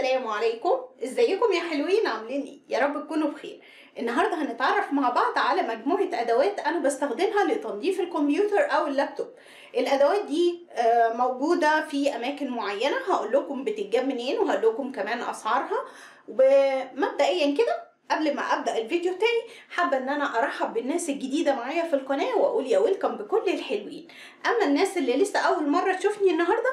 السلام عليكم ازيكم يا حلوين عاملين ايه يا رب تكونوا بخير النهارده هنتعرف مع بعض على مجموعه ادوات انا بستخدمها لتنظيف الكمبيوتر او اللابتوب الادوات دي آه، موجوده في اماكن معينه هقول لكم بتتجاب منين وهقول لكم كمان اسعارها ومبدئيا كده قبل ما ابدا الفيديو تاني حابه ان انا ارحب بالناس الجديده معايا في القناه واقول يا ويلكم بكل الحلوين اما الناس اللي لسه اول مره تشوفني النهارده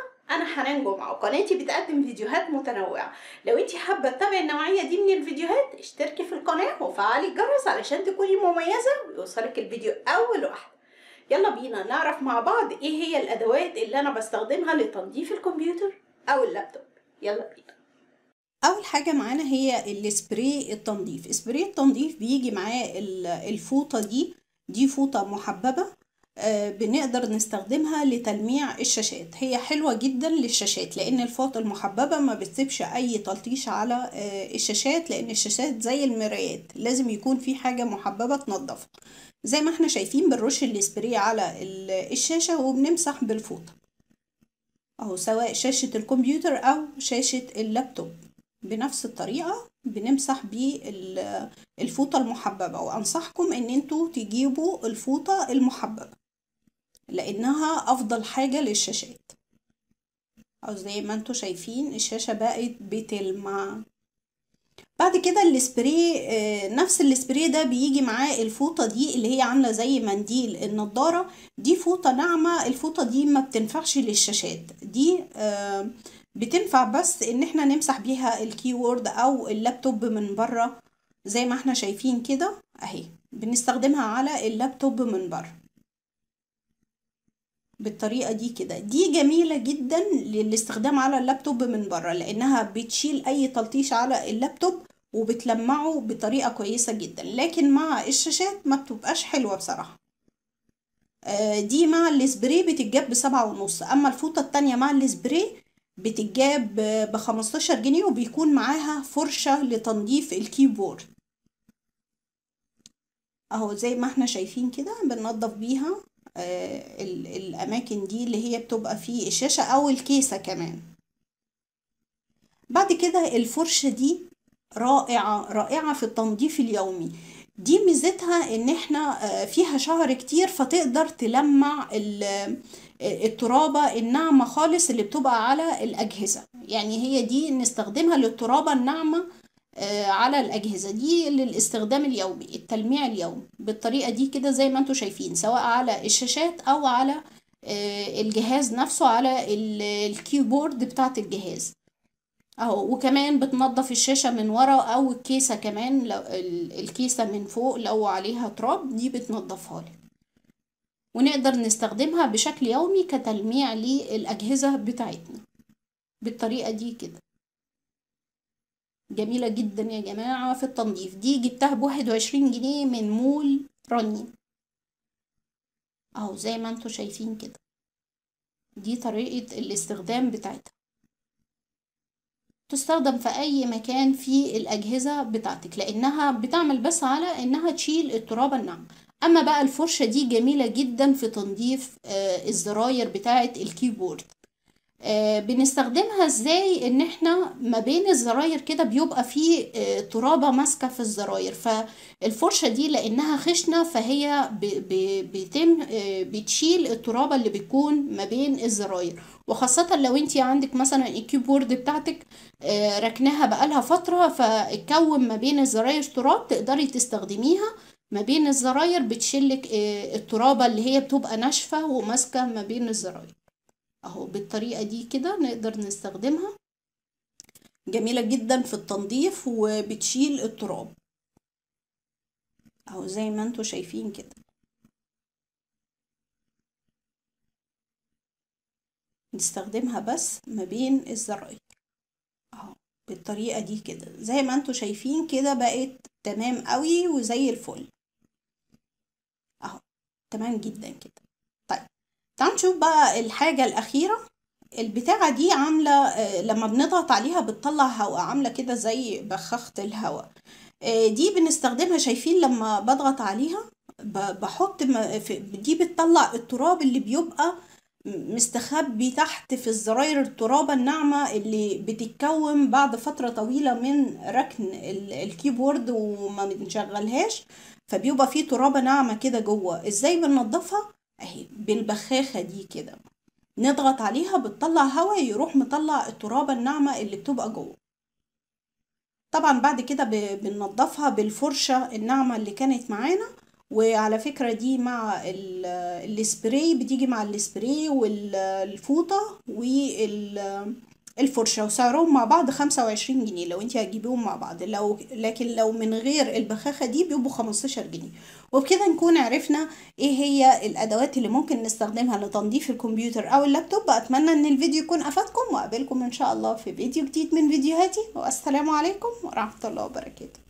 حنان جمعه وقناتي بتقدم فيديوهات متنوعه لو انت حابه تتابعي النوعيه دي من الفيديوهات اشتركي في القناه وفعلي الجرس علشان تكوني مميزه ويوصلك الفيديو اول واحد يلا بينا نعرف مع بعض ايه هي الادوات اللي انا بستخدمها لتنظيف الكمبيوتر او اللابتوب يلا بينا اول حاجه معانا هي السبراي التنظيف سبراي التنظيف بيجي معاه الفوطه دي دي فوطه محببه آه، بنقدر نستخدمها لتلميع الشاشات هي حلوة جدا للشاشات لان الفوط المحببة ما بتسيبش اي تلطيش على آه، الشاشات لان الشاشات زي المرايات لازم يكون في حاجة محببة تنظف زي ما احنا شايفين بنرش الاسبري على الشاشة وبنمسح بالفوطة اهو سواء شاشة الكمبيوتر او شاشة اللابتوب بنفس الطريقة بنمسح بالفوطة المحببة وأنصحكم إن انتوا تجيبوا الفوطة المحببة لانها افضل حاجة للشاشات او زي ما انتوا شايفين الشاشة بقت بتلمع بعد كده السبراي آه، نفس السبراي ده بيجي معاه الفوطه دي اللي هي عامله زي منديل النضاره دي فوطه ناعمه الفوطه دي ما بتنفعش للشاشات دي آه، بتنفع بس ان احنا نمسح بيها الكيورد او اللابتوب من بره زي ما احنا شايفين كده اهي بنستخدمها على اللابتوب من بره بالطريقه دي كده دي جميله جدا للاستخدام على اللابتوب من بره لانها بتشيل اي تلطيش على اللابتوب وبتلمعه بطريقه كويسه جدا لكن مع الشاشات ما بتبقاش حلوه بصراحه آه، دي مع السبراي بتتجاب بسبعة ونص اما الفوطه التانية مع السبراي بتتجاب بخمستاشر جنيه وبيكون معاها فرشه لتنظيف الكيبورد اهو زي ما احنا شايفين كده بننظف بيها آه، الاماكن دي اللي هي بتبقى في الشاشة او الكيسة كمان بعد كده الفرشة دي رائعة رائعة في التنظيف اليومي دي ميزتها ان احنا آه، فيها شهر كتير فتقدر تلمع آه، الترابة الناعمة خالص اللي بتبقى على الاجهزة يعني هي دي نستخدمها للترابة الناعمة آه، على الأجهزة دي للاستخدام اليومي التلميع اليومي بالطريقة دي كده زي ما انتوا شايفين سواء على الشاشات أو على آه، الجهاز نفسه على الكيبورد بتاعة الجهاز اهو وكمان بتنضف الشاشة من ورا أو الكيسة كمان لو الكيسة من فوق لو عليها تراب دي بتنضفها لك ونقدر نستخدمها بشكل يومي كتلميع للأجهزة بتاعتنا بالطريقة دي كده جميلة جدا يا جماعة في التنظيف دي جبتها بواحد وعشرين جنيه من مول رنين اهو زي ما انتوا شايفين كده دي طريقة الاستخدام بتاعتها تستخدم في اي مكان في الاجهزة بتاعتك لانها بتعمل بس على انها تشيل التراب الناعم اما بقى الفرشة دي جميلة جدا في تنظيف آه، الزراير بتاعة الكيبورد آه، بنستخدمها ازاي ان احنا ما بين الزراير كده بيبقى فيه آه، ترابه ماسكه في الزراير فالفرشه دي لانها خشنه فهي بيتم آه، بتشيل الترابه اللي بتكون ما بين الزراير وخاصه لو انت عندك مثلا الكيبورد بتاعتك ركناها بقالها فتره فتكون ما بين الزراير تراب تقدري تستخدميها ما بين الزراير بتشيلك الترابه اللي هي بتبقى ناشفه وماسكه ما بين الزراير اهو بالطريقة دي كده نقدر نستخدمها جميلة جدا في التنظيف وبتشيل التراب اهو زي ما انتوا شايفين كده نستخدمها بس ما بين الزراير اهو بالطريقة دي كده زي ما انتوا شايفين كده بقت تمام قوي وزي الفل اهو تمام جدا كده تعالوا نشوف بقى الحاجة الأخيرة البتاعة دي عاملة آه، لما بنضغط عليها بتطلع هواء عاملة كده زي بخاخة الهواء آه، دي بنستخدمها شايفين لما بضغط عليها بحط دي بتطلع التراب اللي بيبقى مستخبي تحت في الزراير الترابة الناعمة اللي بتتكون بعد فترة طويلة من ركن الكيبورد وما بنشغلهاش فبيبقى فيه ترابة ناعمة كده جوه ازاي بننظفها اهي بالبخاخة دي كده نضغط عليها بتطلع هواء يروح مطلع الترابة الناعمة اللي بتبقى جوه طبعا بعد كده بننضفها بالفرشة الناعمة اللي كانت معانا وعلى فكرة دي مع السبراي بتيجي مع السبراي والفوطة وال الفرشه وسعرهم مع بعض خمسة وعشرين جنيه لو انت هتجيبيهم مع بعض لو لكن لو من غير البخاخه دي بيبقوا خمستاشر جنيه وبكده نكون عرفنا ايه هي الادوات اللي ممكن نستخدمها لتنظيف الكمبيوتر او اللابتوب اتمنى ان الفيديو يكون افادكم واقابلكم ان شاء الله في فيديو جديد من فيديوهاتي والسلام عليكم ورحمه الله وبركاته